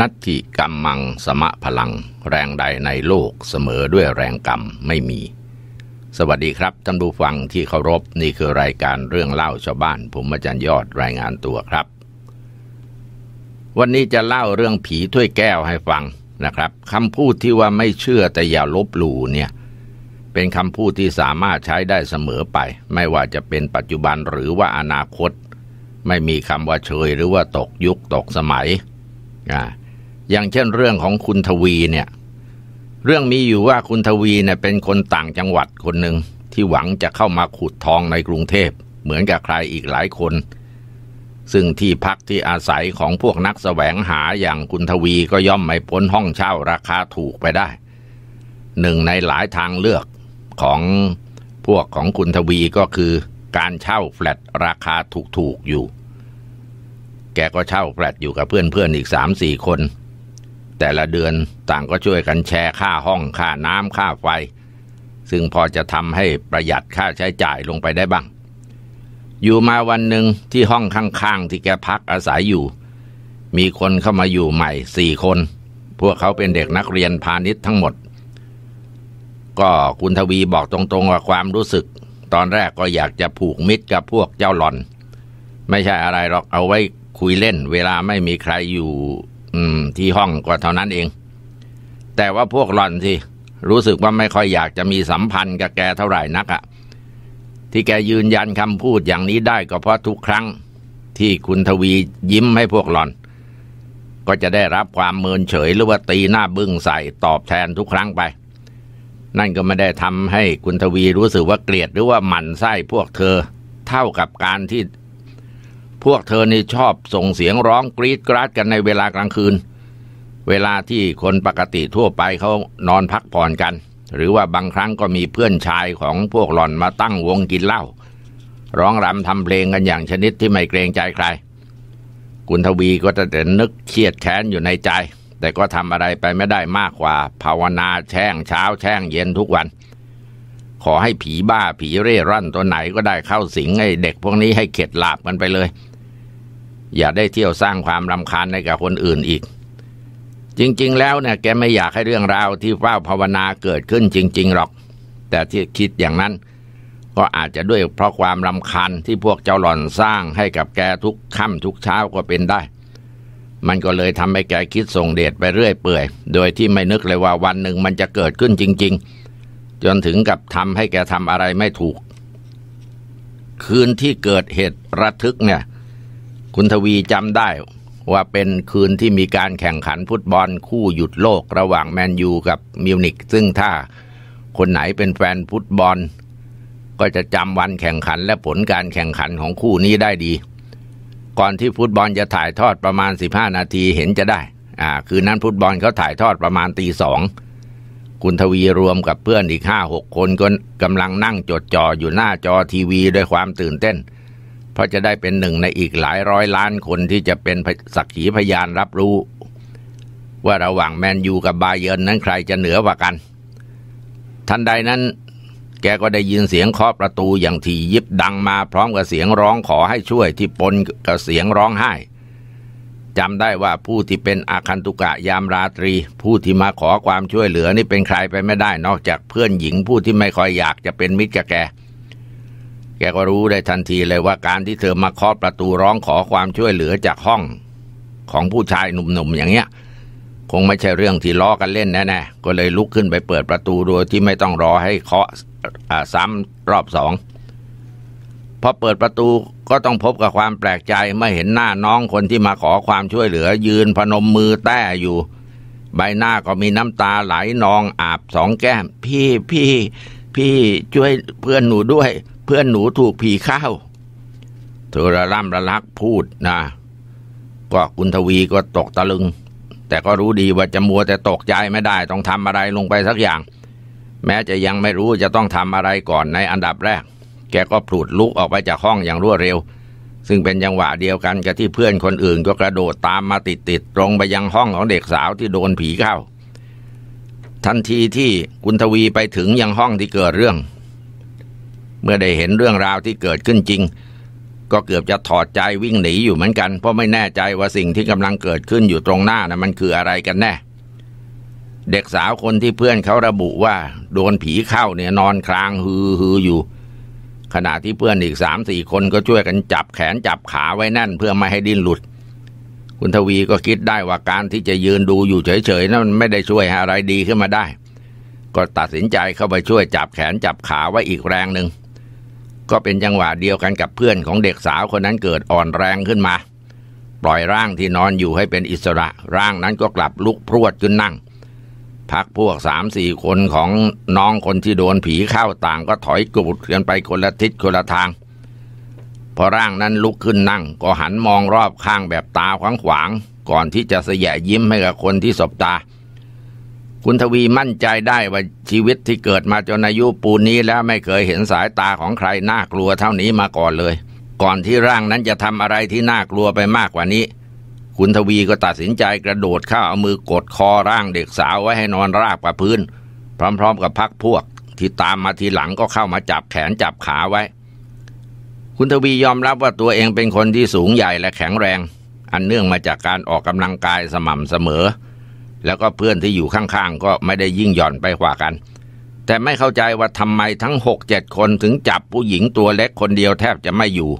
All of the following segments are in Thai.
นัตถิกรรมังสมะพลัง แรงใดในโลก เสมอด้วยแรงกรรมไม่มี สวัสดีครับท่านผู้ฟังที่เคารพนี่คือรายการเรื่องเล่าชาวบ้านผมอาจารย์ยอดรายงานตัวครับ วันนี้จะเล่าเรื่องผีถ้วยแก้วให้ฟังนะครับคำพูดที่ว่าไม่เชื่อแต่อย่าลบหลู่เนี่ย เป็นคำพูดที่สามารถใช้ได้เสมอไป ไม่ว่าจะเป็นปัจจุบันหรือว่าอนาคต ไม่มีคำว่าเฉยหรือว่าตกยุคตกสมัยอ่าอย่างเช่นเรื่องของคุณทวีเนี่ยเรื่องมีอยู่ว่าคุณทวีเนี่ยเป็นคนต่างจังหวัดคนหนึ่งที่หวังจะเข้ามาขุดทองในกรุงเทพเหมือนกับใครอีกหลายคน ซึ่งที่พักที่อาศัยของพวกนักสแสวงหาอย่างคุณทวีก็ย่อมไม่พ้นห้องเช่าราคาถูกไปได้ หนึ่งในหลายทางเลือกของพวกของคุณทวีก็คือการเช่าแฟลตราคาถูก ๆ อยู่ แกก็เช่าแฟลตอยู่กับเพื่อนๆออีกสามสี่คนแต่ละเดือนต่างก็ช่วยกันแชร์ค่าห้องค่าน้ำค่าไฟ ซึ่งพอจะทำให้ประหยัดค่าใช้จ่ายลงไปได้บ้าง อยู่มาวันหนึ่งที่ห้องข้างๆที่แกพักอาศัยอยู่ มีคนเข้ามาอยู่ใหม่สี่คน พวกเขาเป็นเด็กนักเรียนพาณิชย์ทั้งหมด ก็คุณทวีบอกตรงๆว่าความรู้สึก ตอนแรกก็อยากจะผูกมิตรกับพวกเจ้าหล่อน ไม่ใช่อะไรหรอกเอาไว้คุยเล่น เวลาไม่มีใครอยู่อืมที่ห้องก็เท่านั้นเอง แต่ว่าพวกหล่อนสิรู้สึกว่าไม่ค่อยอยากจะมีสัมพันธ์กับแกเท่าไหร่นักอะที่แกยืนยันคำพูดอย่างนี้ได้ก็เพราะทุกครั้ง ที่คุณทวียิ้มให้พวกหล่อน ก็จะได้รับความเมินเฉยหรือว่าตีหน้าบึ้งใส่ตอบแทนทุกครั้งไป นั่นก็ไม่ได้ทำให้คุณทวีรู้สึกว่าเกลียดหรือว่าหมั่นไส้พวกเธอ เท่ากับการที่พวกเธอนี่ชอบส่งเสียงร้องกรีดกราดกันในเวลากลางคืน เวลาที่คนปกติทั่วไปเขานอนพักผ่อนกัน หรือว่าบางครั้งก็มีเพื่อนชายของพวกหล่อนมาตั้งวงกินเหล้า ร้องรำทำเพลงกันอย่างชนิดที่ไม่เกรงใจใครคุณทวีก็จะแต่นึกเครียดแค้นอยู่ในใจ แต่ก็ทำอะไรไปไม่ได้มากกว่า ภาวนาแช่งเช้าแช่งเย็นทุกวัน ขอให้ผีบ้าผีเร่ร่อนตัวไหนก็ได้เข้าสิงไอ้เด็กพวกนี้ให้เข็ดหลาบกันไปเลยอย่าได้เที่ยวสร้างความรำคาญให้กับคนอื่นอีก จริง ๆ แล้วเนี่ยแกไม่อยากให้เรื่องราวที่เฝ้าภาวนาเกิดขึ้นจริงๆหรอก แต่ที่คิดอย่างนั้นก็อาจจะด้วยเพราะความรำคาญที่พวกเจ้าหล่อนสร้างให้กับแกทุกค่ำทุกเช้าก็เป็นได้ มันก็เลยทำให้แกคิดส่งเดชไปเรื่อยเปื่อย โดยที่ไม่นึกเลยว่าวันหนึ่งมันจะเกิดขึ้นจริง ๆ จนถึงกับทำให้แกทำอะไรไม่ถูก คืนที่เกิดเหตุระทึกเนี่ยคุณทวีจำได้ว่าเป็นคืนที่มีการแข่งขันฟุตบอล คู่หยุดโลกระหว่างแมนยูกับมิวนิกซึ่งถ้าคนไหนเป็นแฟนฟุตบอล ก็จะจำวันแข่งขันและผลการแข่งขันของคู่นี้ได้ดี ก่อนที่ฟุตบอลจะถ่ายทอดประมาณ 15 นาทีเห็นจะได้อ่าคืนนั้นฟุตบอลเขาถ่ายทอดประมาณตีสองคุณทวีรวมกับเพื่อนอีกห้าหกคนก็กำลังนั่งจดจ่ออยู่หน้าจอทีวี ด้วยความตื่นเต้นเพราะจะได้เป็นหนึ่งในอีกหลายร้อยล้านคนที่จะเป็นสักขีพยานรับรู้ ว่าระหว่างแมนยูกับบาเยิร์นนั้นใครจะเหนือกว่ากัน ทันใดนั้น แกก็ได้ยินเสียงเคาะประตูอย่างถี่ยิบดังมาพร้อมกับเสียงร้องขอให้ช่วยที่ปนกับเสียงร้องไห้จำได้ว่าผู้ที่เป็นอาคันตุกะยามราตรี ผู้ที่มาขอความช่วยเหลือนี่เป็นใครไปไม่ได้ นอกจากเพื่อนหญิงผู้ที่ไม่ค่อยอยากจะเป็นมิตรกแกแกก็รู้ได้ทันทีเลยว่าการที่เธอมาเคาะประตูร้องขอความช่วยเหลือจากห้องของผู้ชายหนุ่มๆ อย่างเงี้ย คงไม่ใช่เรื่องที่ล้อกันเล่นแน่ๆ ก็เลยลุกขึ้นไปเปิดประตูโดยที่ไม่ต้องรอให้เคาะซ้ำรอบสองพอเปิดประตูก็ต้องพบกับความแปลกใจไม่เห็นหน้าน้องคนที่มาขอความช่วยเหลือยืน พนมมือแต้อยู่ ใบหน้าก็มีน้ำตาไหลนองอาบสองแก้ม พี่พี่ พี่ช่วยเพื่อนหนูด้วยเพื่อนหนูถูกผีเข้าเธอระล่ำระลักพูดนะก็คุณทวีก็ตกตะลึง แต่ก็รู้ดีว่าจะมัวแต่ตกใจไม่ได้ต้องทำอะไรลงไปสักอย่าง แม้จะยังไม่รู้จะต้องทำอะไรก่อนในอันดับแรก แกก็ผุดลุกออกไปจากห้องอย่างรวดเร็ว ซึ่งเป็นจังหวะเดียวกัน กับที่เพื่อนคนอื่นก็กระโดดตามมาติดๆตรงไปยังห้องของเด็กสาวที่โดนผีเข้า ทันทีที่คุณทวีไปถึงยังห้องที่เกิดเรื่องเมื่อได้เห็นเรื่องราวที่เกิดขึ้นจริง ก็เกือบจะถอดใจวิ่งหนีอยู่เหมือนกันเพราะไม่แน่ใจว่าสิ่งที่กำลังเกิดขึ้นอยู่ตรงหน้านะ่ะมันคืออะไรกันแน่ เด็กสาวคนที่เพื่อนเขาระบุว่าโดนผีเข้าเนี่ยนอนคลางฮือฮืออยู่ ขณะที่เพื่อนอีกสามสี่คนก็ช่วยกันจับแขนจับขาไว้แน่น เพื่อไม่ให้ดิ้นหลุด คุณทวีก็คิดได้ว่าการที่จะยืนดูอยู่เฉยๆนะั้นไม่ได้ช่วยอะไรดีขึ้นมาได้ ก็ตัดสินใจเข้าไปช่วยจับแขนจับขาไว้อีกแรงหนึ่งก็เป็นจังหวะเดียวกันกับเพื่อนของเด็กสาวคนนั้นเกิดอ่อนแรงขึ้นมา ปล่อยร่างที่นอนอยู่ให้เป็นอิสระ ร่างนั้นก็กลับลุกพรวดขึ้นนั่งพักพวกสามสี่คนของน้องคนที่โดนผีเข้าต่าง ก็ถอยกูดกันไปคนละทิศคนละทาง พอร่างนั้นลุกขึ้นนั่งก็หันมองรอบข้างแบบตาขวางขวางก่อนที่จะเสียยิ้มให้กับคนที่สบตาคุณทวีมั่นใจได้ว่าชีวิตที่เกิดมาจนอายุปูนี้แล้วไม่เคยเห็นสายตาของใครน่ากลัวเท่านี้มาก่อนเลย ก่อนที่ร่างนั้นจะทำอะไรที่น่ากลัวไปมากกว่านี้ คุณทวีก็ตัดสินใจกระโดดเข้าเอามือกดคอร่างเด็กสาวไว้ให้นอนราบกับพื้น พร้อมๆ กับพักพวกที่ตามมาทีหลังก็เข้ามาจับแขนจับขาไว้ คุณทวียอมรับว่าตัวเองเป็นคนที่สูงใหญ่และแข็งแรง อันเนื่องมาจากการออกกำลังกายสม่ำเสมอแล้วก็เพื่อนที่อยู่ข้าง ๆ ก็ไม่ได้ยิ่งหย่อนไปกว่ากัน แต่ไม่เข้าใจว่าทำไมทั้งหกเจ็ดคนถึงจับผู้หญิงตัวเล็กคนเดียวแทบจะไม่อยู่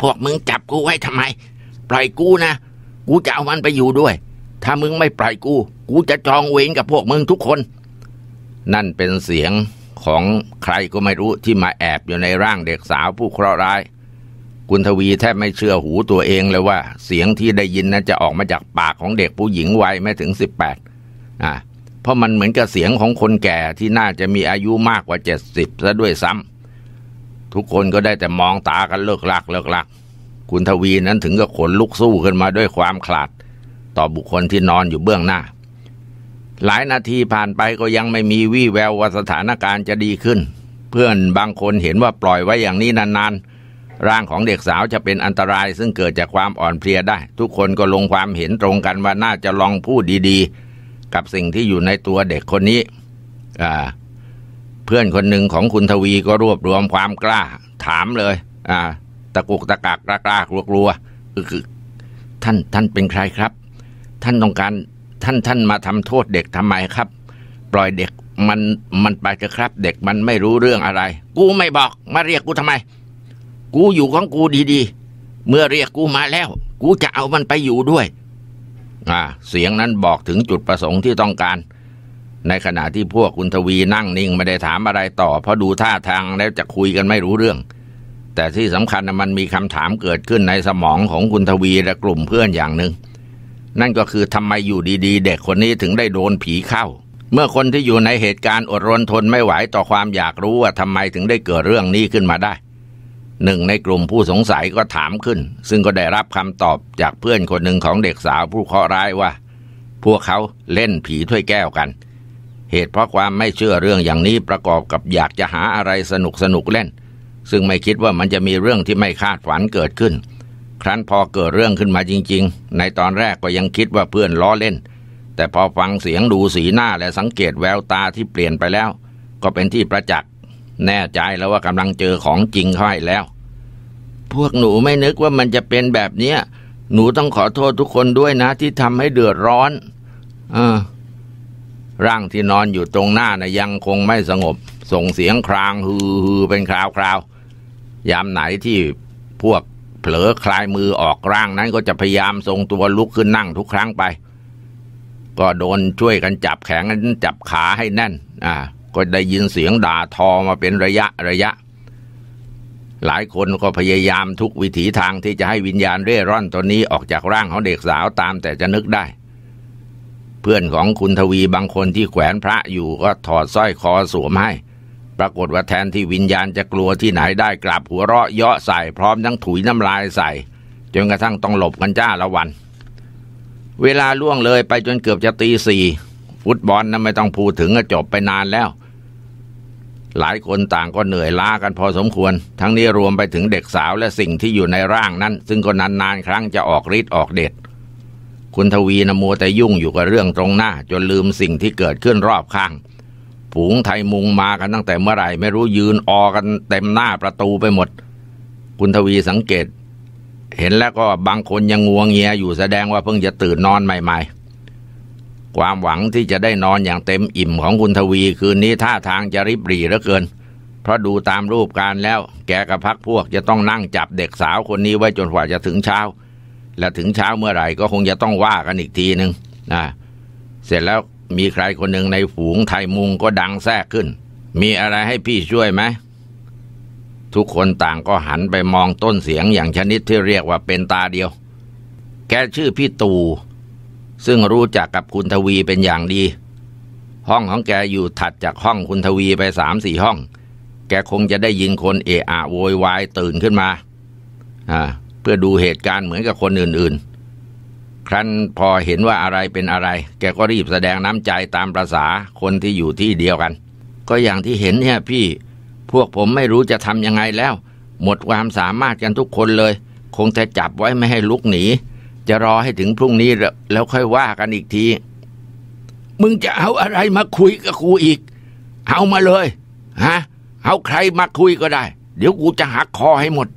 พวกมึงจับกูไว้ทำไม ปล่อยกูนะ กูจะเอามันไปอยู่ด้วย ถ้ามึงไม่ปล่อยกู กูจะจองเวรกับพวกมึงทุกคน นั่นเป็นเสียงของใครก็ไม่รู้ที่มาแอบอยู่ในร่างเด็กสาวผู้เคราะห์ร้ายคุณทวีแทบไม่เชื่อหูตัวเองเลยว่า เสียงที่ได้ยินนั้นจะออกมาจากปากของเด็กผู้หญิงวัยไม่ถึงสิบแปดอ่ะเพราะมันเหมือนกับเสียงของคนแก่ที่น่าจะมีอายุมากกว่าเจ็ดสิบซะด้วยซ้ำทุกคนก็ได้แต่มองตากันเลิกลัก เลิกลักคุณทวีนั้นถึงกับขนลุกสู้ขึ้นมาด้วยความขลาด ต่อบุคคลที่นอนอยู่เบื้องหน้า หลายนาทีผ่านไปก็ยังไม่มีวี่แววว่าสถานการณ์จะดีขึ้น เพื่อนบางคนเห็นว่าปล่อยไว้อย่างนี้นานๆร่างของเด็กสาวจะเป็นอันตรายซึ่งเกิดจากความอ่อนเพลียได้ ทุกคนก็ลงความเห็นตรงกันว่าน่าจะลองพูดดี ๆ กับสิ่งที่อยู่ในตัวเด็กคนนี้เพื่อนคนหนึ่งของคุณทวีก็รวบรวมความกล้าถามเลยตะกุกตะกักกล้ากลากลัวกลัวท่านท่านเป็นใครครับ ท่านต้องการท่านท่านมาทำโทษเด็กทำไมครับ ปล่อยเด็กมันมันไปเถอะครับ เด็กมันไม่รู้เรื่องอะไร กูไม่บอกมาเรียกกูทำไมกูอยู่ของกูดีๆ เมื่อเรียกกูมาแล้ว กูจะเอามันไปอยู่ด้วย อ่าเสียงนั้นบอกถึงจุดประสงค์ที่ต้องการ ในขณะที่พวกคุณทวีนั่งนิ่งไม่ได้ถามอะไรต่อ เพราะดูท่าทางแล้วจะคุยกันไม่รู้เรื่อง แต่ที่สำคัญมันมีคำถามเกิดขึ้นในสมองของคุณทวีและกลุ่มเพื่อนอย่างหนึง่ง นั่นก็คือทำไมอยู่ดี ๆ เด็กคนนี้ถึงได้โดนผีเข้า เมื่อคนที่อยู่ในเหตุการณ์อดรนทนไม่ไหวต่อความอยากรู้ว่าทำไมถึงได้เกิดเรื่องนี้ขึ้นมาได้หนึ่งในกลุ่มผู้สงสัยก็ถามขึ้น ซึ่งก็ได้รับคำตอบจากเพื่อนคนหนึ่งของเด็กสาวผู้เคราะห์ร้ายว่า พวกเขาเล่นผีถ้วยแก้วกัน เหตุเพราะความไม่เชื่อเรื่องอย่างนี้ประกอบกับอยากจะหาอะไรสนุกสนุกเล่น ซึ่งไม่คิดว่ามันจะมีเรื่องที่ไม่คาดฝันเกิดขึ้น ครั้นพอเกิดเรื่องขึ้นมาจริงๆ ในตอนแรกก็ยังคิดว่าเพื่อนล้อเล่น แต่พอฟังเสียงดูสีหน้าและสังเกตแววตาที่เปลี่ยนไปแล้ว ก็เป็นที่ประจักษ์แน่ใจแล้วว่ากำลังเจอของจริงเข้าให้แล้วพวกหนูไม่นึกว่ามันจะเป็นแบบเนี้ย หนูต้องขอโทษทุกคนด้วยนะ ที่ทำให้เดือดร้อนอร่างที่นอนอยู่ตรงหน้านะยังคงไม่สงบ ส่งเสียงครางฮือเป็นคราวคราวยามไหนที่พวก เผลอคลายมือออกร่างนั้นก็จะพยายามทรงตัวลุกขึ้นนั่งทุกครั้งไป ก็โดนช่วยกันจับแขนกันจับขาให้แน่นอ่าก็ได้ยินเสียงด่าทอมาเป็นระยะระยะหลายคนก็พยายามทุกวิถีทางที่จะให้วิญญาณเร่ร่อนตัวนี้ออกจากร่างของเด็กสาวตามแต่จะนึกได้ เพื่อนของคุณทวีบางคนที่แขวนพระอยู่ก็ถอดสร้อยคอสวมให้ ปรากฏว่าแทนที่วิญญาณจะกลัวที่ไหนได้กลับหัวเราะเยาะใส่พร้อมทั้งถุยน้ำลายใส่ จนกระทั่งต้องหลบกันจ้าละวัน เวลาล่วงเลยไปจนเกือบจะตีสี่ฟุตบอลนั้นไม่ต้องพูดถึงก็จบไปนานแล้วหลายคนต่างก็เหนื่อยล้ากันพอสมควร ทั้งนี้รวมไปถึงเด็กสาวและสิ่งที่อยู่ในร่างนั้น ซึ่งก็นานนานครั้งจะออกฤทธิ์ออกเดชคุณทวีนมัวแต่ยุ่งอยู่กับเรื่องตรงหน้าจนลืมสิ่งที่เกิดขึ้นรอบข้าง ผูงไทยมุงมากันตั้งแต่เมื่อไหร่ ไม่รู้ยืนออกันเต็มหน้าประตูไปหมด คุณทวีสังเกต เห็นแล้วก็บางคนยังงวงเงียอยู่แสดงว่าเพิ่งจะตื่นนอนใหม่ ๆความหวังที่จะได้นอนอย่างเต็มอิ่มของคุณทวีคืนนี้ท่าทางจะริบหรี่เหลือเกิน เพราะดูตามรูปการแล้วแกกับพักพวกจะต้องนั่งจับเด็กสาวคนนี้ไว้จนกว่าจะถึงเช้า และถึงเช้าเมื่อไหร่ก็คงจะต้องว่ากันอีกทีหนึ่งนะเสร็จแล้วมีใครคนหนึ่งในฝูงไทยมุงก็ดังแทรกขึ้น มีอะไรให้พี่ช่วยไหม ทุกคนต่างก็หันไปมองต้นเสียงอย่างชนิดที่เรียกว่าเป็นตาเดียว แกชื่อพี่ตู่ซึ่งรู้จักกับคุณทวีเป็นอย่างดี ห้องของแกอยู่ถัดจากห้องคุณทวีไปสามสี่ห้อง แกคงจะได้ยินคนเอะอะโวยวายตื่นขึ้นมาเพื่อดูเหตุการณ์เหมือนกับคนอื่นๆ ครั้นพอเห็นว่าอะไรเป็นอะไร แกก็รีบแสดงน้ำใจตามประษาคนที่อยู่ที่เดียวกัน ก็อย่างที่เห็นเนี่ยพี่ พวกผมไม่รู้จะทำยังไงแล้ว หมดความสามารถกันทุกคนเลย คงจะจับไว้ไม่ให้ลุกหนีจะรอให้ถึงพรุ่งนี้แล้วค่อยว่ากันอีกที มึงจะเอาอะไรมาคุยกับกูอีกเอามาเลย ฮะเอาใครมาคุยก็ได้ เดี๋ยวกูจะหักคอให้หมด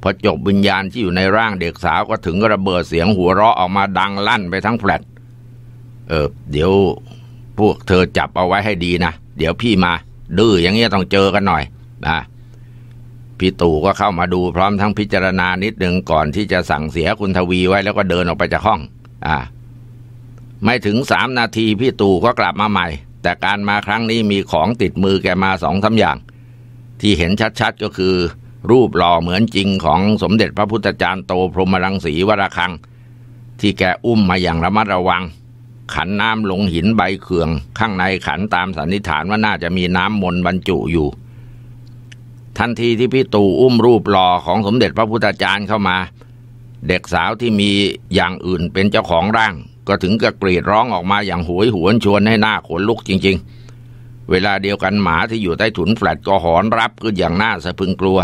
พอจบวิญญาณที่อยู่ในร่างเด็กสาวก็ถึงระเบิดเสียงหัวเราะออกมาดังลั่นไปทั้งแฟลตเออ เดี๋ยวพวกเธอจับเอาไว้ให้ดีนะ เดี๋ยวพี่มา ดื้ออย่างเงี้ยต้องเจอกันหน่อยนะพี่ตู่ก็เข้ามาดูพร้อมทั้งพิจารณานิดหนึ่งก่อนที่จะสั่งเสียคุณทวีไว้แล้วก็เดินออกไปจากห้อง อ่า ไม่ถึงสามนาทีพี่ตู่ก็กลับมาใหม่ แต่การมาครั้งนี้มีของติดมือแกมาสองสาอย่าง ที่เห็นชัดๆก็คือรูปหล่อเหมือนจริงของสมเด็จพระพุทธจารย์โตพรหมรังสีวราคัง ที่แกอุ้มมาอย่างระมัดระวัง ขันน้ำลงหินใบเขื่อง ข้างในขันตามสันนิษฐานว่าน่าจะมีน้ำมนต์บรรจุอยู่ทันทีที่พี่ตู่อุ้มรูปหล่อของสมเด็จพระพุทธจารย์เข้ามา เด็กสาวที่มีอย่างอื่นเป็นเจ้าของร่างก็ถึงกับกรีดร้องออกมาอย่างหวยหวนชวนให้หน้าขนลุกจริงๆ เวลาเดียวกันหมาที่อยู่ใต้ถุนแฟลตก็หอนรับขึ้นอย่างหน้าสะพึงกลัว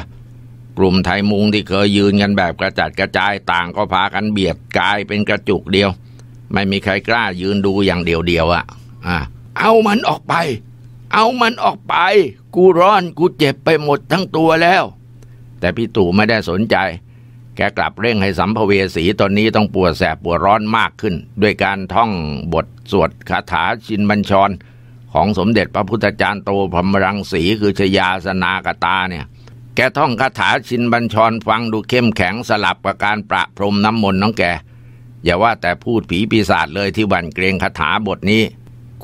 กลุ่มไทยมุงที่เคยยืนกันแบบกระจัดกระจายต่างก็พากันเบียดกายเป็นกระจุกเดียว ไม่มีใครกล้ายืนดูอย่างเดียวๆอ่ะอ่ะเอามันออกไป เอามันออกไปกูร้อนกูเจ็บไปหมดทั้งตัวแล้ว แต่พี่ตู่ไม่ได้สนใจ แกกลับเร่งให้สัมภเวสีตอนนี้ต้องปวดแสบปวดร้อนมากขึ้น ด้วยการท่องบทสวดคาถาชินบัญชร ของสมเด็จพระพุทธจารย์โตพรมรังสีคือชยาสนากตาเนี่ย แกท่องคาถาชินบัญชรฟังดูเข้มแข็งสลับกับการประพรมน้ำมนต์น้องแกอย่าว่าแต่พูดผีปีศาจเลยที่บันเกรงคาถาบทนี้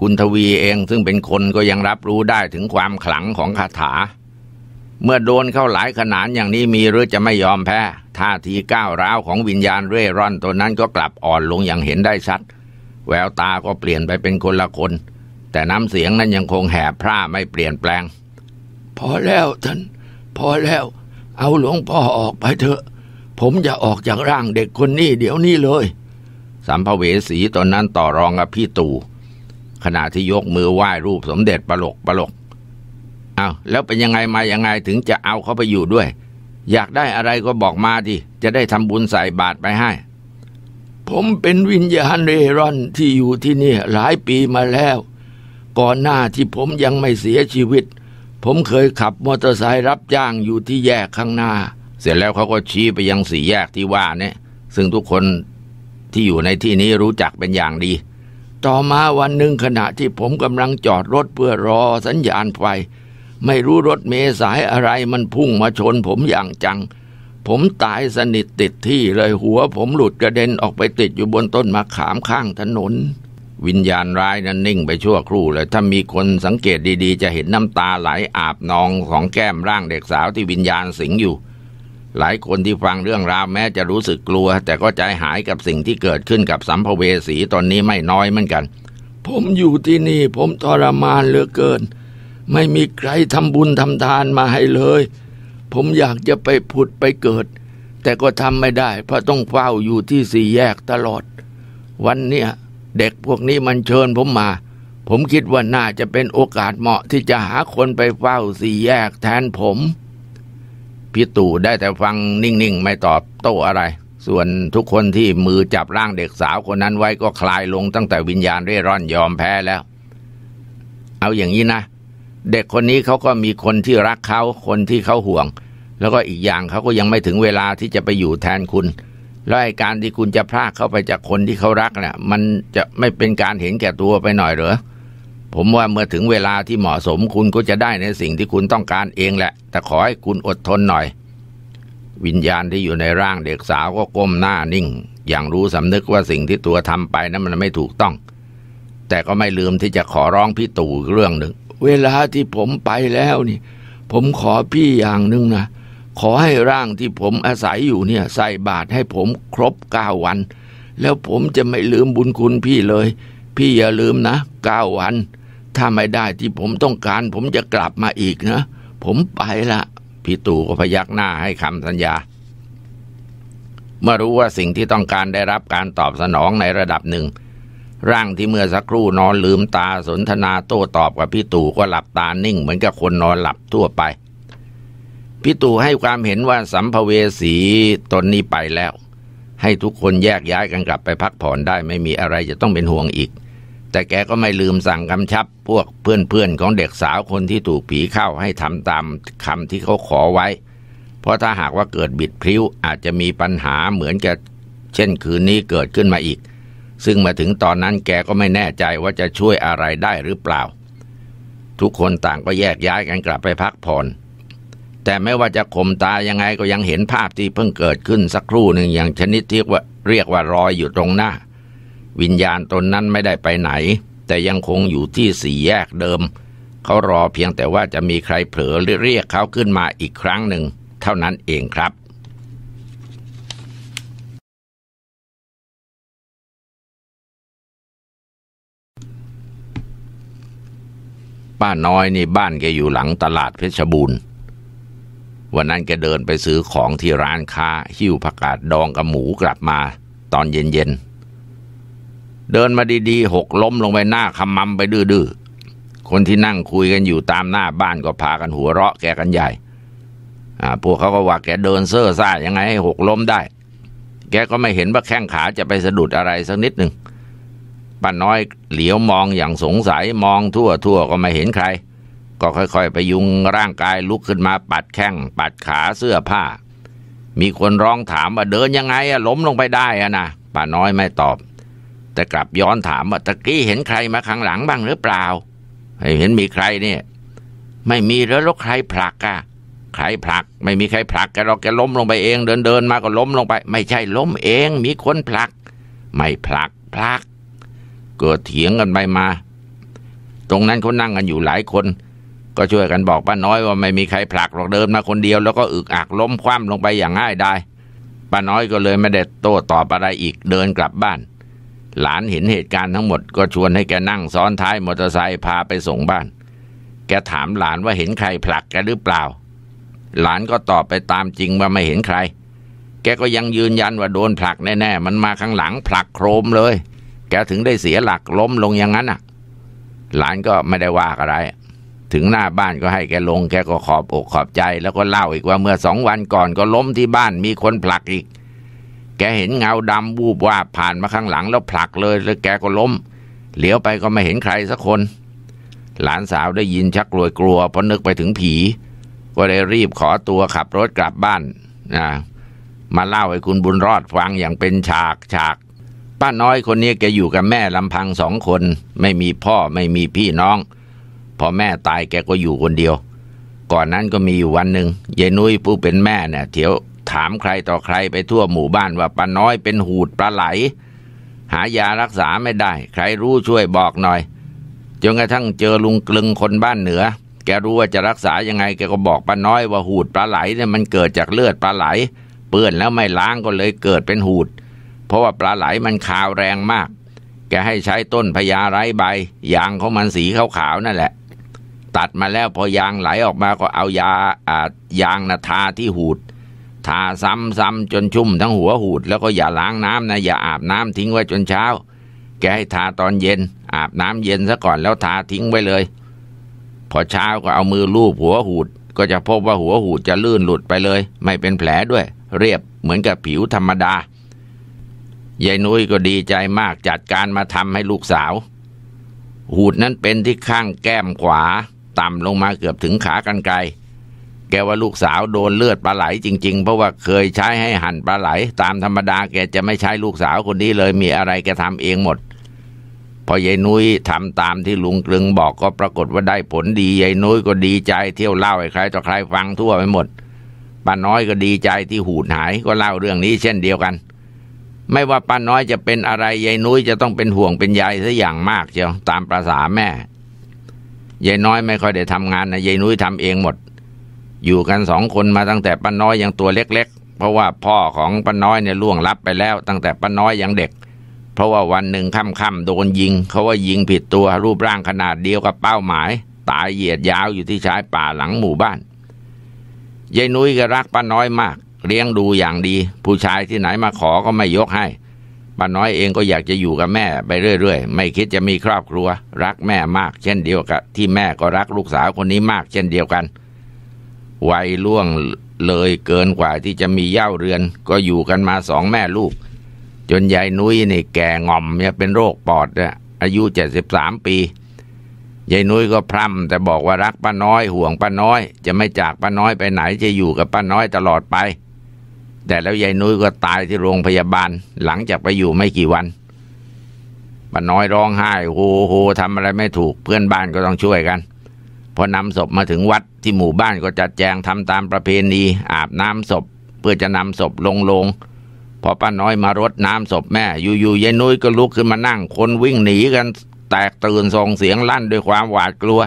คุณทวีเองซึ่งเป็นคนก็ยังรับรู้ได้ถึงความขลังของคาถา เมื่อโดนเข้าหลายขนานอย่างนี้มีหรือจะไม่ยอมแพ้ท่าทีก้าวร้าวของวิญญาณเร่ร่อนตัวนั้นก็กลับอ่อนลงอย่างเห็นได้ชัด แววตาก็เปลี่ยนไปเป็นคนละคน แต่น้ำเสียงนั้นยังคงแหบพร่าไม่เปลี่ยนแปลง พอแล้วท่านพอแล้ว เอาหลวงพ่อออกไปเถอะ ผมจะออกจากร่าง เด็กคนนี้เดี๋ยวนี้เลย สัมภเวสีตอนนั้นต่อรองกับพี่ตู่ขณะที่ยกมือไหว้รูปสมเด็จปลกปลกเอาแล้วเป็นยังไงมายังไงถึงจะเอาเขาไปอยู่ด้วย อยากได้อะไรก็บอกมาดิจะได้ทำบุญใส่บาตรไปให้ผมเป็นวิญญาณเรร่อนที่อยู่ที่นี่หลายปีมาแล้ว ก่อนหน้าที่ผมยังไม่เสียชีวิต ผมเคยขับมอเตอร์ไซค์รับจ้างอยู่ที่แยกข้างหน้า เสร็จแล้วเขาก็ชี้ไปยังสี่แยกที่ว่าเนี่ย ซึ่งทุกคนที่อยู่ในที่นี้รู้จักเป็นอย่างดีต่อมาวันหนึ่งขณะที่ผมกำลังจอดรถเพื่อรอสัญญาณไฟไม่รู้รถเมสายอะไรมันพุ่งมาชนผมอย่างจัง ผมตายสนิทติดที่เลยหัวผมหลุดกระเด็นออกไปติดอยู่บนต้นมะขามข้างถนน วิญญาณร้ายนั้นนิ่งไปชั่วครู่เลยถ้ามีคนสังเกตดีๆ จะเห็นน้ำตาไหลอาบนองของแก้มร่างเด็กสาวที่วิญญาณสิงอยู่หลายคนที่ฟังเรื่องราวแม้จะรู้สึกกลัว แต่ก็ใจหายกับสิ่งที่เกิดขึ้นกับสัมภเวสีตอนนี้ไม่น้อยเหมือนกัน ผมอยู่ที่นี่ ผมทรมานเหลือเกิน ไม่มีใครทำบุญทำทานมาให้เลย ผมอยากจะไปผุดไปเกิด แต่ก็ทำไม่ได้เพราะต้องเฝ้าอยู่ที่สี่แยกตลอด วันเนี้ยเด็กพวกนี้มันเชิญผมมา ผมคิดว่าน่าจะเป็นโอกาสเหมาะที่จะหาคนไปเฝ้าสี่แยกแทนผมพิตู่ได้แต่ฟังนิ่ง ๆ ไม่ตอบโต้อะไร ส่วนทุกคนที่มือจับร่างเด็กสาวคนนั้นไว้ก็คลายลงตั้งแต่วิญญาณเร่ร่อนยอมแพ้แล้ว เอาอย่างนี้นะ เด็กคนนี้เขาก็มีคนที่รักเขาคนที่เขาห่วง แล้วก็อีกอย่างเขาก็ยังไม่ถึงเวลาที่จะไปอยู่แทนคุณ แล้วไอ้การที่คุณจะพลากเข้าไปจากคนที่เขารักเนะี่ยมันจะไม่เป็นการเห็นแก่ตัวไปหน่อยเหรอผมว่าเมื่อถึงเวลาที่เหมาะสมคุณก็จะได้ในสิ่งที่คุณต้องการเองแหละ แต่ขอให้คุณอดทนหน่อย วิญญาณที่อยู่ในร่างเด็กสาวก็ก้มหน้านิ่ง อย่างรู้สำนึกว่าสิ่งที่ตัวทำไปนั้นมันไม่ถูกต้อง แต่ก็ไม่ลืมที่จะขอร้องพี่ตู่เรื่องหนึ่งเวลาที่ผมไปแล้วนี่ผมขอพี่อย่างหนึ่งนะขอให้ร่างที่ผมอาศัยอยู่เนี่ยใส่บาตรให้ผมครบเก้าวัน แล้วผมจะไม่ลืมบุญคุณพี่เลย พี่อย่าลืมนะเก้าวันถ้าไม่ได้ที่ผมต้องการผมจะกลับมาอีกนะ ผมไปละพี่ตู่ก็พยักหน้าให้คำสัญญาเมื่อรู้ว่าสิ่งที่ต้องการได้รับการตอบสนองในระดับหนึ่ง ร่างที่เมื่อสักครู่นอนลืมตาสนทนาโต้ตอบกับพี่ตู่ก็หลับตานิ่งเหมือนกับคนนอนหลับทั่วไปพี่ตู่ให้ความเห็นว่าสัมภเวสีตนนี้ไปแล้ว ให้ทุกคนแยกย้ายกันกลับไปพักผ่อนได้ไม่มีอะไรจะต้องเป็นห่วงอีกแต่แกก็ไม่ลืมสั่งกำชับพวกเพื่อนๆ ของเด็กสาวคนที่ถูกผีเข้าให้ทำตามคำที่เขาขอไว้ เพราะถ้าหากว่าเกิดบิดพลิ้ว อาจจะมีปัญหาเหมือนแกเช่นคืนนี้เกิดขึ้นมาอีก ซึ่งมาถึงตอนนั้นแกก็ไม่แน่ใจว่าจะช่วยอะไรได้หรือเปล่า ทุกคนต่างก็แยกย้ายกันกลับไปพักผ่อน แต่ไม่ว่าจะข่มตายังไงก็ยังเห็นภาพที่เพิ่งเกิดขึ้นสักครู่หนึ่งอย่างชนิดที่ว่าเรียกว่ารอยอยู่ตรงหน้าวิญญาณตนนั้นไม่ได้ไปไหน แต่ยังคงอยู่ที่สี่แยกเดิม เขารอเพียงแต่ว่าจะมีใครเผลอเรียกเขาขึ้นมาอีกครั้งหนึ่งเท่านั้นเองครับ ป้าน้อยนี่บ้านแกอยู่หลังตลาดเพชรบูรณ์ วันนั้นแกเดินไปซื้อของที่ร้านค้าหิ้วผักกาดดองกับหมูกลับมา ตอนเย็นๆเดินมาดีๆ หกล้มลงไปหน้าคำมัมไปดื้อๆคนที่นั่งคุยกันอยู่ตามหน้าบ้านก็พากันหัวเราะ แกกันใหญ่อ่าพวกเขาก็ว่าแกเดินเซ่อซ่ายังไงให้หกล้มได้ แกก็ไม่เห็นว่าแข้งขาจะไปสะดุดอะไรสักนิดหนึ่งป้าน้อยเหลียวมองอย่างสงสัยมองทั่วทั่วก็ไม่เห็นใคร ก็ค่อยๆไปยุงร่างกายลุกขึ้นมา ปัดแข้ง ปัดขาเสื้อผ้า มีคนร้องถามว่าเดินยังไงอะล้มลงไปได้อะนะป้าน้อยไม่ตอบแต่กลับย้อนถามว่าตะกี้เห็นใครมาข้างหลังบ้างหรือเปล่าไม่เห็นมีใครเนี่ย ไม่มีแล้วแล้วใครผลักอะใครผลัก ไม่มีใครผลักแกเราแกล้มลงไปเอง เดินเดินมาก็ล้มลงไป ไม่ใช่ล้มเอง มีคนผลัก ไม่ผลัก ผลักก็ดเถียงกันไปมา ตรงนั้นเขานั่งกันอยู่หลายคน ก็ช่วยกันบอกป้าน้อยว่าไม่มีใครผลักหรอกเดินมาคนเดียว แล้วก็อึกอักล้มคว่ำลงไปอย่างง่ายได้ป้าน้อยก็เลยไม่ได้โต้ตอบอะไรอีก เดินกลับบ้านหลานเห็นเหตุการณ์ทั้งหมดก็ชวนให้แกนั่งซ้อนท้ายมอเตอร์ไซค์พาไปส่งบ้าน แกถามหลานว่าเห็นใครผลักแกหรือเปล่า หลานก็ตอบไปตามจริงว่าไม่เห็นใคร แกก็ยังยืนยันว่าโดนผลักแน่ๆ มันมาข้างหลังผลักโครมเลย แกถึงได้เสียหลักล้มลงอย่างนั้นอ่ะ หลานก็ไม่ได้ว่าอะไร ถึงหน้าบ้านก็ให้แกลงแกก็ขอบอกขอบใจ แล้วก็เล่าอีกว่าเมื่อสองวันก่อนก็ล้มที่บ้านมีคนผลักอีกแกเห็นเงาดำวูบวาบผ่านมาข้างหลังแล้วผลักเลยแล้วแกก็ล้มเหลียวไปก็ไม่เห็นใครสักคน หลานสาวได้ยินชักกลัวกลัวเพราะนึกไปถึงผี ก็เลยรีบขอตัวขับ รถกลับบ้านนะมาเล่าให้คุณบุญรอดฟังอย่างเป็นฉากฉากป้าน้อยคนนี้แกอยู่กับแม่ลำพังสองคน ไม่มีพ่อไม่มีพี่น้องพอแม่ตายแกก็อยู่คนเดียว ก่อนนั้นก็มีอยู่วันหนึ่งยายนุ้ยผู้เป็นแม่เนี่ยเที่ยวถามใครต่อใครไปทั่วหมู่บ้านว่าป้าน้อยเป็นหูดปลาไหล หายารักษาไม่ได้ ใครรู้ช่วยบอกหน่อยจนกระทั่งเจอลุงกลึงคนบ้านเหนือ แกรู้ว่าจะรักษายังไงแกก็บอกป้าน้อยว่าหูดปลาไหลเนี่ยมันเกิดจากเลือดปลาไหล เปื้อนแล้วไม่ล้างก็เลยเกิดเป็นหูด เพราะว่าปลาไหลมันคาวแรงมาก แกให้ใช้ต้นพญาไร้ใบยางของมันสีขาวๆนั่นแหละ ตัดมาแล้วพอยางไหลออกมาก็เอายาอ่ายางนาทาที่หูดทาซ้ำๆจนชุ่มทั้งหัวหูด แล้วก็อย่าล้างน้ำนะอย่าอาบน้ำทิ้งไว้จนเช้า แกให้ทาตอนเย็น อาบน้ำเย็นซะก่อนแล้วทาทิ้งไว้เลย พอเช้าก็เอามือลูบหัวหูด ก็จะพบว่าหัวหูดจะลื่นหลุดไปเลย ไม่เป็นแผลด้วย เรียบเหมือนกับผิวธรรมดายายนุ้ยก็ดีใจมากจัดการมาทำให้ลูกสาว หูดนั้นเป็นที่ข้างแก้มขวา ต่ำลงมาเกือบถึงขากรรไกรแกว่าลูกสาวโดนเลือดปลาไหลจริงๆ เพราะว่าเคยใช้ให้หั่นปลาไหล ตามธรรมดาแกจะไม่ใช้ลูกสาวคนนี้เลยมีอะไรแกทำเองหมด พอยายนุ้ยทำตามที่ลุงกลึงบอกก็ปรากฏว่าได้ผลดียายนุ้ยก็ดีใจ เที่ยวเล่าให้ใครต่อใครฟังทั่วไปหมดป้าน้อยก็ดีใจที่หูดหายก็เล่าเรื่องนี้เช่นเดียวกัน ไม่ว่าป้าน้อยจะเป็นอะไรยายนุ้ยจะต้องเป็นห่วงเป็นใยซะอย่างมากเชียวตามประษาแม่ยายน้อยไม่ค่อยได้ทำงานนะยายนุ้ยทำเองหมดอยู่กันสองคนมาตั้งแต่ป้าน้อยยังตัวเล็ก ๆ เพราะว่าพ่อของป้าน้อยเนี่ยล่วงลับไปแล้วตั้งแต่ป้าน้อยยังเด็ก เพราะว่าวันหนึ่งค่ำๆโดนยิงเขาว่ายิงผิดตัวรูปร่างขนาดเดียวกับเป้าหมาย ตายเหยียดยาวอยู่ที่ชายป่าหลังหมู่บ้านยายนุ้ยก็รักป้าน้อยมาก เลี้ยงดูอย่างดี ผู้ชายที่ไหนมาขอก็ไม่ยกให้ป้าน้อยเองก็อยากจะอยู่กับแม่ ไปเรื่อย ๆ ไม่คิดจะมีครอบครัว รักแม่มาก เช่นเดียวกับที่แม่ก็รักลูกสาวคนนี้มาก เช่นเดียวกันวัยล่วงเลยเกินกว่าที่จะมีเย่าเรือน ก็อยู่กันมาสองแม่ลูก จนยายนุ้ยนี่แก่ง่อมเนี่ยเป็นโรคปอดอะอายุเจ็ดสิบสามปียายนุ้ยก็พร่ำแต่บอกว่ารักป้าน้อยห่วงป้าน้อย จะไม่จากป้าน้อยไปไหนจะอยู่กับป้าน้อยตลอดไป แต่แล้วยายนุ้ยก็ตายที่โรงพยาบาล หลังจากไปอยู่ไม่กี่วันป้าน้อยร้องไห้โฮโฮทำอะไรไม่ถูกเพื่อนบ้านก็ต้องช่วยกันพอนำศพมาถึงวัดที่หมู่บ้านก็จัดแจงทำตามประเพณี อาบน้ำศพเพื่อจะนำศพลงลง พอป้าน้อยมารดน้ำศพแม่อยู่ๆยายนุ้ยก็ลุกขึ้นมานั่ง คนวิ่งหนีกันแตกตื่นส่งเสียงลั่นด้วยความหวาดกลัว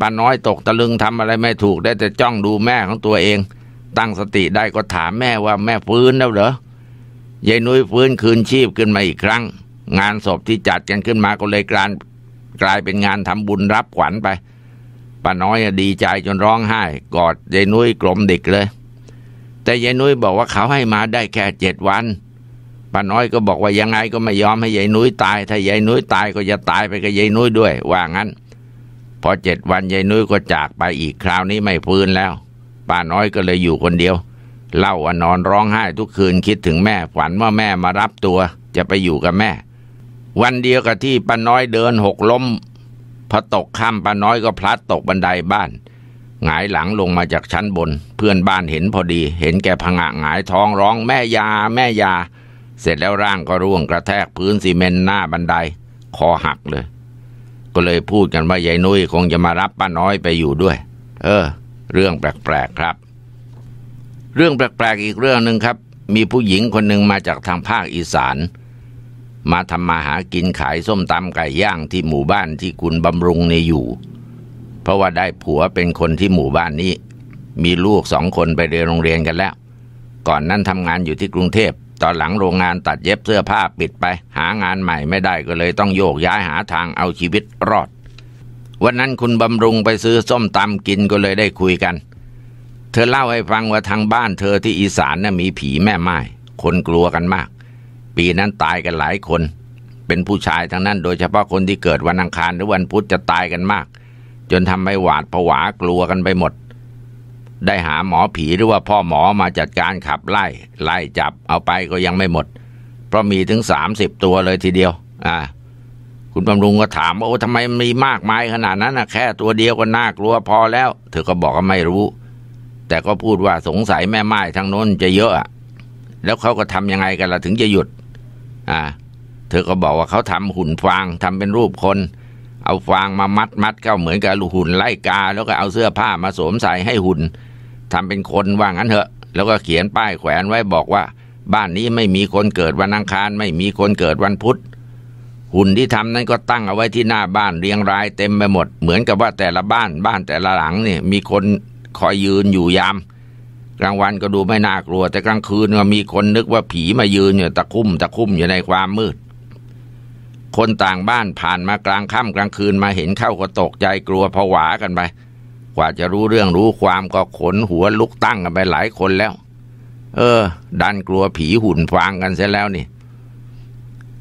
ป้าน้อยตกตะลึงทำอะไรไม่ถูกได้แต่จ้องดูแม่ของตัวเอง ตั้งสติได้ก็ถามแม่ว่าแม่ฟื้นแล้วเหรอยายนุ้ยฟื้นคืนชีพขึ้นมาอีกครั้ง งานศพที่จัดกันขึ้นมาก็เลยกลายกลายเป็นงานทำบุญรับขวัญไปป้าน้อยดีใจจนร้องไห้กอดยายนุ้ยกลมเด็กเลย แต่ยายนุ้ยบอกว่าเขาให้มาได้แค่เจ็ดวันป้าน้อยก็บอกว่ายังไงก็ไม่ยอมให้ยายนุ้ยตาย ถ้ายายนุ้ยตายก็จะตายไปกับยายนุ้ยด้วย ว่างั้น พอเจ็ดวันยายนุ้ยก็จากไปอีกคราวนี้ไม่ฟื้นแล้วป้าน้อยก็เลยอยู่คนเดียวเล่าว่านอนร้องไห้ทุกคืนคิดถึงแม่ฝันว่าแม่มารับตัว จะไปอยู่กับแม่ วันเดียวกับที่ป้าน้อยเดินหกล้มพอตกค่ำป้าน้อยก็พลัดตกบันไดบ้าน หงายหลังลงมาจากชั้นบนเพื่อนบ้านเห็นพอดี เห็นแกพังะหงายท้องร้องแม่ยา แม่ยา เสร็จแล้วร่างก็ร่วงกระแทกพื้นซีเมนต์หน้าบันได คอหักเลยก็เลยพูดกันว่ายายนุ้ยคงจะมารับป้าน้อยไปอยู่ด้วย เออ เรื่องแปลกๆครับ เรื่องแปลกๆ อีกเรื่องหนึ่งครับ มีผู้หญิงคนหนึ่งมาจากทางภาคอีสานเมาทำมาหากินขายส้มตำไก่ย่างที่หมู่บ้านที่คุณบำรุงเนี่ยอยู่ เพราะว่าได้ผัวเป็นคนที่หมู่บ้านนี้ มีลูกสองคนไปเรียนโรงเรียนกันแล้ว ก่อนนั้นทำงานอยู่ที่กรุงเทพตอนหลังโรงงานตัดเย็บเสื้อผ้าปิดไป หางานใหม่ไม่ได้ก็เลยต้องโยกย้ายหาทางเอาชีวิตรอด วันนั้นคุณบำรุงไปซื้อส้มตำกินก็เลยได้คุยกัน เธอเล่าให้ฟังว่าทางบ้านเธอที่อีสานน่ะมีผีแม่ไม้คนกลัวกันมากปีนั้นตายกันหลายคน เป็นผู้ชายทั้งนั้น โดยเฉพาะคนที่เกิดวันอังคาร หรือวันพุธจะตายกันมาก จนทำให้หวาดผวากลัวกันไปหมด ได้หาหมอผีหรือว่าพ่อหมอมาจัดการขับไล่ ไล่จับเอาไปก็ยังไม่หมด เพราะมีถึงสามสิบตัวเลยทีเดียว อ่า คุณบำรุงก็ถามว่าโอ้ทำไมมีมากมายขนาดนั้นนะแค่ตัวเดียวก็น่ากลัวพอแล้วเธอก็บอกว่าไม่รู้ แต่ก็พูดว่าสงสัยแม่ไม้ทางโน้นจะเยอะแล้วเขาก็ทำยังไงกันล่ะถึงจะหยุด่าเธอก็บอกว่าเขาทำหุ่นฟางทำเป็นรูปคน เอาฟางมามัดมัดก็เหมือนกับหุ่นไล่กา แล้วก็เอาเสื้อผ้ามาสวมใส่ให้หุ่น ทำเป็นคนว่างั้นเถอะ แล้วก็เขียนป้ายแขวนไว้บอกว่าบ้านนี้ไม่มีคนเกิดวันอังคาร ไม่มีคนเกิดวันพุธ หุ่นที่ทำนั้นก็ตั้งเอาไว้ที่หน้าบ้านเรียงรายเต็มไปหมดเหมือนกับว่าแต่ละบ้านบ้านแต่ละหลังนี่มีคนคอยยืนอยู่ยามกลางวันก็ดูไม่น่ากลัว แต่กลางคืนก็มีคนนึกว่าผีมายืนอยู่ตะคุ่มตะคุ่มอยู่ในความมืด คนต่างบ้านผ่านมากลางค่ำกลางคืนมาเห็นเข้าก็ตกใจกลัวผวากันไปกว่าจะรู้เรื่องรู้ความก็ขนหัวลุกตั้งกันไปหลายคนแล้ว เออ ดันกลัวผีหุ่นฟางกันเสียแล้วนี่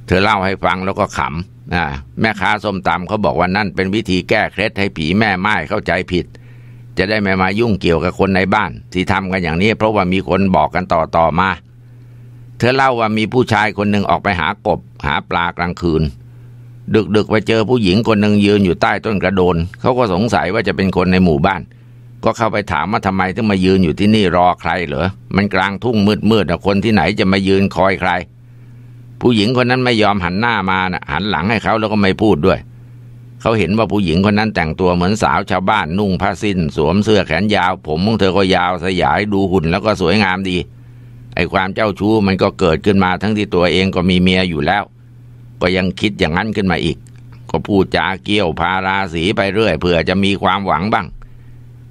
เธอเล่าให้ฟังแล้วก็ขำนะแม่ค้าส้มตำเขาบอกว่านั่นเป็นวิธีแก้เคล็ดให้ผีแม่ไม้เข้าใจผิดเจะได้ไม่มายุ่งเกี่ยวกับคนในบ้านที่ทำกันอย่างนี้ เพราะว่ามีคนบอกกันต่อต่อมาเธอเล่าว่ามีผู้ชายคนหนึ่งออกไปหากบ หาปลากลางคืน ดึกๆไปเจอผู้หญิงคนหนึ่งยืนอยู่ใต้ต้นกระโดนเขาก็สงสัยว่าจะเป็นคนในหมู่บ้าน ก็เข้าไปถามว่าทำไมถึงมายืนอยู่ที่นี่รอใครเหรอมันกลางทุ่งมืดๆนะคนที่ไหนจะมายืนคอยใคร ผู้หญิงคนนั้นไม่ยอมหันหน้ามานะหันหลังให้เขาแล้วก็ไม่พูดด้วยเขาเห็นว่าผู้หญิงคนนั้นแต่งตัวเหมือนสาวชาวบ้าน นุ่งผ้าสิ้น สวมเสื้อแขนยาว ผมของเธอก็ยาวสยายดูหุ่นแล้วก็สวยงามดีไอ้ความเจ้าชู้มันก็เกิดขึ้นมาทั้งที่ตัวเองก็มีเมียอยู่แล้ว ก็ยังคิดอย่างนั้นขึ้นมาอีก ก็พูดจาเกี้ยวพาราสีไปเรื่อยเผื่อจะมีความหวังบ้าง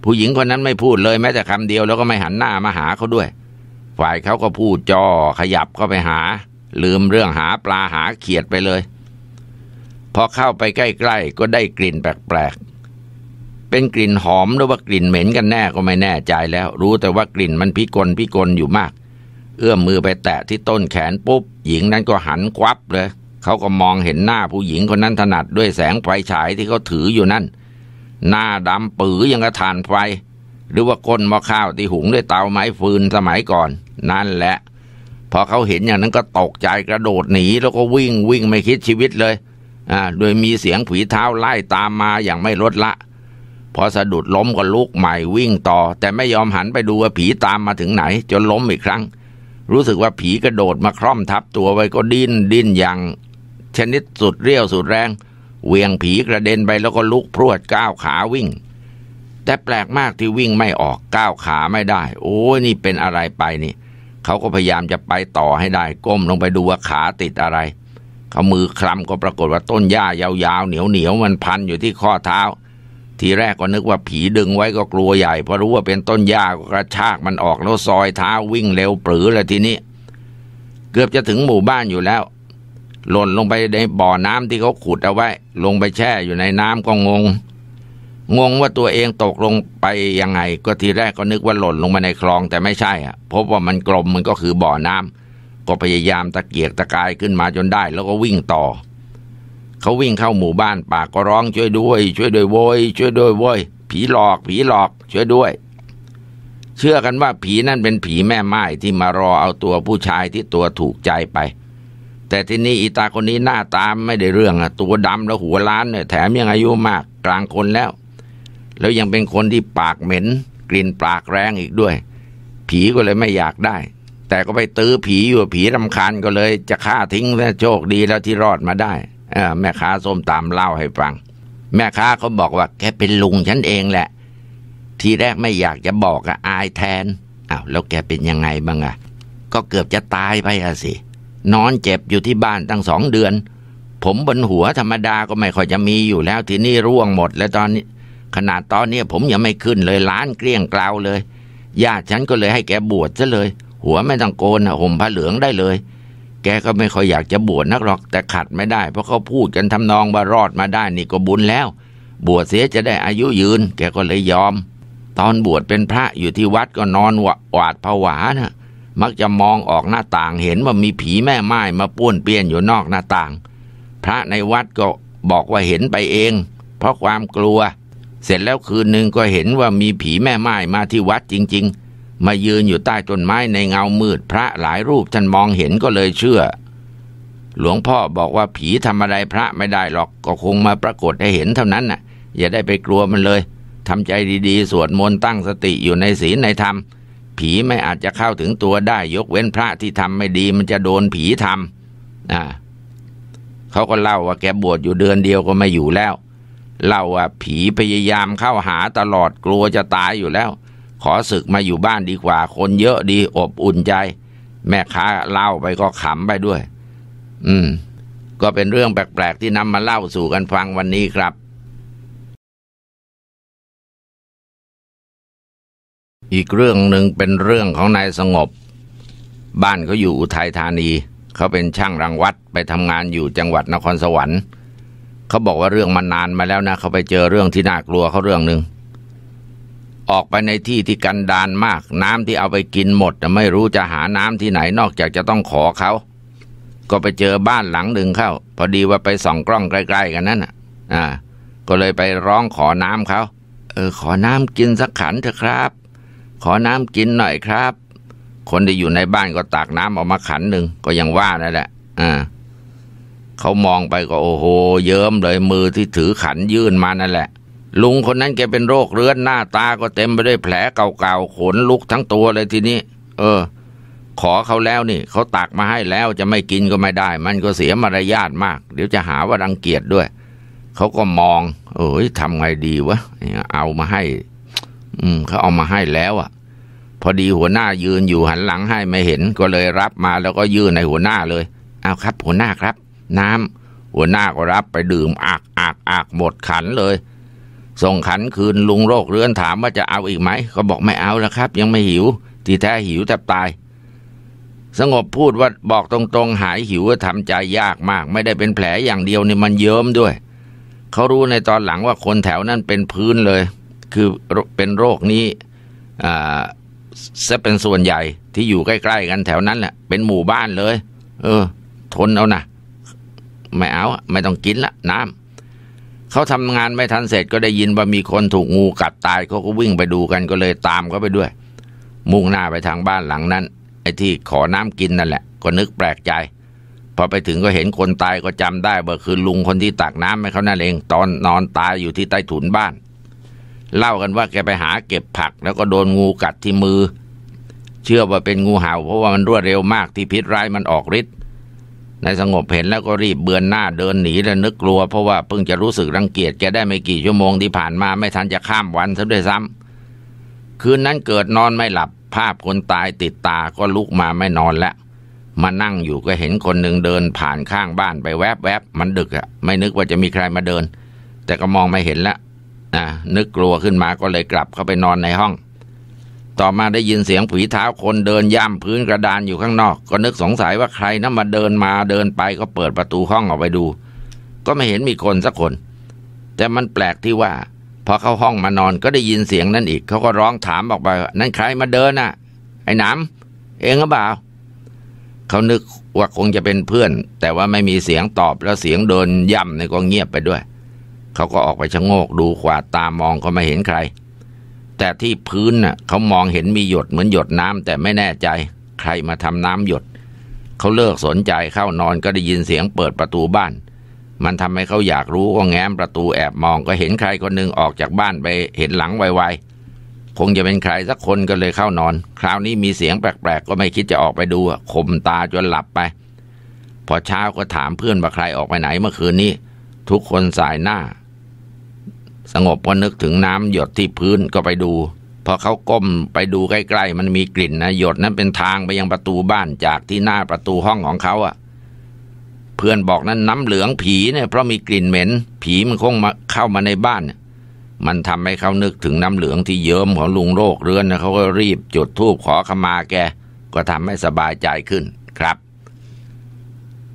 ผู้หญิงคนนั้นไม่พูดเลยแม้แต่คำเดียวแล้วก็ไม่หันหน้ามาหาเขาด้วย ฝ่ายเขาก็พูดจอขยับเข้าไปหา ลืมเรื่องหาปลาหาเขียดไปเลยพอเข้าไปใกล้ๆ ก็ได้กลิ่นแปลกๆ เป็นกลิ่นหอมหรือว่ากลิ่นเหม็นกันแน่ก็ไม่แน่ใจแล้ว รู้แต่ว่ากลิ่นมันพิกลพิกลอยู่มาก เอื้อมมือไปแตะที่ต้นแขนปุ๊บหญิงนั้นก็หันควับเลยเขาก็มองเห็นหน้าผู้หญิงคนนั้นถนัดด้วยแสงไฟฉายที่เขาถืออยู่นั่น หน้าดำปื้อยังกระทานไฟหรือว่าก้นม้อข้าวที่หุงด้วยเตาไม้ฟืนสมัยก่อน นั่นแหละพอเขาเห็นอย่างนั้นก็ตกใจกระโดดหนีแล้วก็วิ่งวิ่งไม่คิดชีวิตเลยโดยมีเสียงผีเท้าไล่ตามมาอย่างไม่ลดละ พอสะดุดล้มก็ลุกใหม่วิ่งต่อ แต่ไม่ยอมหันไปดูว่าผีตามมาถึงไหน จนล้มอีกครั้ง รู้สึกว่าผีกระโดดมาคล่อมทับตัวไว้ก็ดิ้นดิ้นอย่างชนิดสุดเรียวสุดแรง เวียงผีกระเด็นไปแล้วก็ลุกพรวดก้าวขาวิ่ง แต่แปลกมากที่วิ่งไม่ออกก้าวขาไม่ได้ โอ้ยนี่เป็นอะไรไปนี่เขาก็พยายามจะไปต่อให้ได้ ก้มลงไปดูว่าขาติดอะไรเขามือคลำก็ปรากฏว่าต้นหญ้ายาวๆเหนียวๆมันพันอยู่ที่ข้อเท้า ทีแรกก็นึกว่าผีดึงไว้ก็กลัวใหญ่ เพราะรู้ว่าเป็นต้นหญ้าก็กระชากมันออก แล้วซอยเท้าวิ่งเร็วปรือเลยทีนี้เกือบจะถึงหมู่บ้านอยู่แล้ว หล่นลงไปในบ่อน้ำที่เขาขุดเอาไว้ ลงไปแช่อยู่ในน้ำก็งง งงว่าตัวเองตกลงไปยังไง ก็ทีแรกก็นึกว่าหล่นลงมาในคลองแต่ไม่ใช่อ่ะ พบว่ามันกลมมันก็คือบ่อน้ำก็พยายามตะเกียกตะกายขึ้นมาจนได้แล้วก็วิ่งต่อ เขาวิ่งเข้าหมู่บ้านปากก็ร้องช่วยด้วย ช่วยด้วยโวยช่วยด้วยโวยผีหลอกผีหลอกช่วยด้วยเชื่อกันว่าผีนั่นเป็นผีแม่ไม้ที่มารอเอาตัวผู้ชายที่ตัวถูกใจไป แต่ที่นี่อีตาคนนี้หน้าตามไม่ได้เรื่องอะตัวดำแล้วหัวล้าน เนี่ยแถมยังอายุมากกลางคนแล้ว แล้วยังเป็นคนที่ปากเหม็น กลิ่นปากแรงอีกด้วย ผีก็เลยไม่อยากได้แต่ก็ไปตื้อผีอยู่ผีรำคาญก็เลย จะฆ่าทิ้งและโชคดีแล้วที่รอดมาได้ แม่ค้าส้มตามเล่าให้ฟัง แม่ค้าเขาบอกว่าแกเป็นลุงฉันเองแหละ ทีแรกไม่อยากจะบอกอะอายแทน อ้าวแล้วแกเป็นยังไงบ้างอะก็เกือบจะตายไปอะสินอนเจ็บอยู่ที่บ้านตั้งสองเดือน ผมบนหัวธรรมดาก็ไม่ค่อยจะมีอยู่แล้วทีนี่ร่วงหมด แล้วตอนนี้ ขนาดตอนนี้ผมยังไม่ขึ้นเลยล้านเกลี้ยงกล่าวเลย ญาติฉันก็เลยให้แกบวชซะเลยหัวไม่ต้องโกนห่มผ้าเหลืองได้เลย แกก็ไม่ค่อยอยากจะบวชนักหรอกแต่ขัดไม่ได้ เพราะเขาพูดกันทำนองว่ารอดมาได้นี่ก็บุญแล้ว บวชเสียจะได้อายุยืนแกก็เลยยอม ตอนบวชเป็นพระอยู่ที่วัดก็นอนหวาดผวานะ่ะมักจะมองออกหน้าต่างเห็นว่ามีผีแม่ไม้มาป้วนเปี้ยนอยู่นอกหน้าต่าง พระในวัดก็บอกว่าเห็นไปเอง เพราะความกลัว เสร็จแล้วคืนหนึ่งก็เห็นว่ามีผีแม่ไม้มาที่วัดจริงมายืนอยู่ใต้ต้นไม้ในเงามืดพระหลายรูปท่านมองเห็นก็เลยเชื่อ หลวงพ่อบอกว่าผีทำอะไรพระไม่ได้หรอก ก็คงมาปรากฏให้เห็นเท่านั้นน่ะ อย่าได้ไปกลัวมันเลยทำใจดีๆ สวดมนต์ตั้งสติอยู่ในศีลในธรรม ผีไม่อาจจะเข้าถึงตัวได้ ยกเว้นพระที่ทำไม่ดีมันจะโดนผีทำอ่าเขาก็เล่าว่าแกบวชอยู่เดือนเดียวก็ไม่อยู่แล้ว เล่าว่าผีพยายามเข้าหาตลอดกลัวจะตายอยู่แล้วขอศึกมาอยู่บ้านดีกว่า คนเยอะดีอบอุ่นใจ แม่ค้าเล่าไปก็ขำไปด้วย อืม ก็เป็นเรื่องแปลกๆ ที่นำมาเล่าสู่กันฟังวันนี้ครับ อีกเรื่องหนึ่งเป็นเรื่องของนายสงบ บ้านเขาอยู่อุทัยธานี เขาเป็นช่างรังวัดไปทำงานอยู่จังหวัดนครสวรรค์เขาบอกว่าเรื่องมันนานมาแล้วนะเขาไปเจอเรื่องที่น่ากลัวเขาเรื่องหนึ่งออกไปในที่ที่กันดานมาก น้ำที่เอาไปกินหมดไม่รู้จะหาน้ำที่ไหนนอกจากจะต้องขอเขาก็ไปเจอบ้านหลังหนึ่งเข้า พอดีว่าไปส่องกล้องใกล้ ๆ กันนั่นอ่ะก็เลยไปร้องขอน้ำเขาเออขอน้ำกินสักขันเถอะครับขอน้ำกินหน่อยครับ คนที่อยู่ในบ้านก็ตักน้ำออกมาขันหนึ่งก็ยังว่านั่นแหละอ่าเขามองไปก็โอ้โหเยิ้มเลยมือที่ถือขันยื่นมานั่นแหละลุงคนนั้นแกเป็นโรคเรื้อนหน้าตาก็เต็มไปด้วยแผลเก่าๆขนลุกทั้งตัวเลยทีนี้เออ ขอเขาแล้วนี่เขาตักมาให้แล้วจะไม่กินก็ไม่ได้ มันก็เสียมารยาทมาก เดี๋ยวจะหาว่ารังเกียจด้วยเขาก็มอง เอ้ยทำไงดีวะเอามาให้ อืมเขาเอามาให้แล้วอะ่ะ พอดีหัวหน้ายืนอยู่หันหลังให้ไม่เห็นก็เลยรับมาแล้วก็ยื่นในหัวหน้าเลย เอาครับ หัวหน้าครับ น้ำ หัวหน้าก็รับไปดื่มอักอักอักหมดขันเลยส่งขันคืนลุงโรค เรือนถามว่าจะเอาอีกไหมก็บอกไม่เอาแล้วครับยังไม่หิว ที่แท้หิวแทบตาย สงบพูดว่าบอกตรงๆหายหิวทำใจยากมาก ไม่ได้เป็นแผลอย่างเดียวนี่มันเยิ้มด้วยเขารู้ในตอนหลังว่าคนแถวนั้นเป็นพื้นเลย คือเป็นโรคนี้จะเป็นส่วนใหญ่ที่อยู่ใกล้ ๆ กันแถวนั้นแหละเป็นหมู่บ้านเลย เออ ทนเอานะไม่เอาไม่ต้องกินละน้ำเขาทำงานไม่ทันเสร็จก็ได้ยินว่ามีคนถูกงูกัดตายเขาก็วิ่งไปดูกันก็เลยตามเขาไปด้วย มุ่งหน้าไปทางบ้านหลังนั้น ไอ้ที่ขอน้ำกินนั่นแหละก็นึกแปลกใจ พอไปถึงก็เห็นคนตายก็จำได้ว่าคือลุงคนที่ตักน้ำให้เขานั่นเองตอนนอนตายอยู่ที่ใต้ถุนบ้าน เล่ากันว่าแกไปหาเก็บผัก แล้วก็โดนงูกัดที่มือ เชื่อว่าเป็นงูเห่าเพราะว่ามันรวดเร็วมากที่พิษร้ายมันออกฤทธิ์นายสงบเห็นแล้วก็รีบเบือนหน้าเดินหนีและนึกกลัวเพราะว่าเพิ่งจะรู้สึกรังเกียจแกได้ไม่กี่ชั่วโมงที่ผ่านมาไม่ทันจะข้ามวันซะด้วยซ้ำคืนนั้นเกิดนอนไม่หลับภาพคนตายติดตาก็ลุกมาไม่นอนแล้ว มานั่งอยู่ก็เห็นคนหนึ่งเดิน ผ่านข้างบ้านไปแวบแวบมันดึกอะไม่นึกว่าจะมีใครมาเดิน แต่ก็มองไม่เห็นแล้วนะนึกกลัวขึ้นมาก็เลยกลับเข้าไปนอนในห้องต่อมาได้ยินเสียงผีเท้าคนเดินย่ำพื้นกระดานอยู่ข้างนอก ก็นึกสงสัยว่าใครนะมาเดินมาเดินไปก็เปิดประตูห้องออกไปดู ก็ไม่เห็นมีคนสักคน แต่มันแปลกที่ว่าพอเข้าห้องมานอนก็ได้ยินเสียงนั้นอีกเขาก็ร้องถามออกไป นั่นใครมาเดินน่ะ ไอ้หนาเองหรือเปล่าเขานึกว่าคงจะเป็นเพื่อน แต่ว่าไม่มีเสียงตอบแล้วเสียงเดินย่ำในก็เงียบไปด้วยเขาก็ออกไปชะโงกดูขวาตามองก็ไม่เห็นใครแต่ที่พื้นน่ะเขามองเห็นมีหยดเหมือนหยดน้ำแต่ไม่แน่ใจ ใครมาทำน้ำหยด เขาเลิกสนใจเข้านอนก็ได้ยินเสียงเปิดประตูบ้าน มันทำให้เขาอยากรู้ก็แง้มประตูแอบมองก็เห็นใครคนหนึ่งออกจากบ้านไปเห็นหลังไวๆ คงจะเป็นใครสักคน ก็เลยเข้านอน คราวนี้มีเสียงแปลกๆ ก็ไม่คิดจะออกไปดูข่มตาจนหลับไป พอเช้าก็ถามเพื่อนว่าใครออกไปไหนเมื่อคืนนี้ ทุกคนสายหน้าสงบก็นึกถึงน้ำหยดที่พื้นก็ไปดูพอเขาก้มไปดูใกล้ ๆ มันมีกลิ่นนะหยดนั้นเป็นทางไปยังประตูบ้านจากที่หน้าประตูห้องของเขาอะเพื่อนบอกนั้นน้ำเหลืองผีเนี่ยเพราะมีกลิ่นเหม็น ผีมันคงมาเข้ามาในบ้าน มันทำให้เขานึกถึงน้ำเหลืองที่เยิ้มของลุงโรคเรือนนะเขาก็รีบจุดธูปขอขมาแกก็ทำให้สบายใจขึ้นครับ